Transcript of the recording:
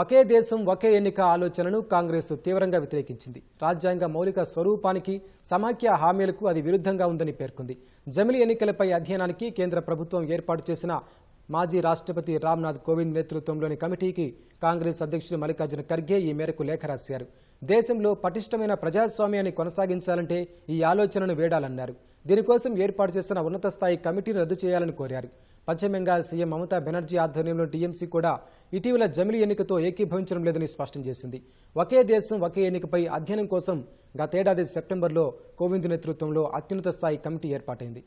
ఒకే దేశం ఒకే ఎన్నిక ఆలోచనను కాంగ్రెస్ తీవ్రంగా వ్యతిరేకించింది రాజ్యాంగ మౌలిక స్వరూపానికి సమాఖ్య హామీలకు అది విరుద్ధంగా ఉందని పేర్కొంది జమిలి ఎన్నికలపై అధ్యయనానికి కేంద్ర ప్రభుత్వం ఏర్పాటు చేసిన మాజీ రాష్ట్రపతి రామ్నాథ్ కోవింద్ నేతృత్వంలోని కమిటీకి కాంగ్రెస్ అధ్యక్షుడు మల్లికార్జున ఖర్గే ఈ మేరకు లేఖ రాశారు దేశంలో పటిష్టమైన ప్రజాస్వామ్యాన్ని కొనసాగించాలంటే ఈ ఆలోచనను వేడాలన్నారు దీనికోసం ఏర్పాటు చేసిన ఉన్నత స్థాయి కమిటీని రద్దు చేయాలని కోరారు పశ్చిమ బెంగాల్ సీఎం మమతా బెనర్జీ ఆధ్వర్యంలో టీఎంసీ కూడా ఇటీవల జమిలి ఎన్నికతో ఏకీభవించడం లేదని స్పష్టం చేసింది ఒకే దేశం ఒకే ఎన్నికపై అధ్యయనం కోసం గతేడాది సెప్టెంబర్లో కోవింద్ నేతృత్వంలో అత్యున్నత స్థాయి కమిటీ ఏర్పాటైంది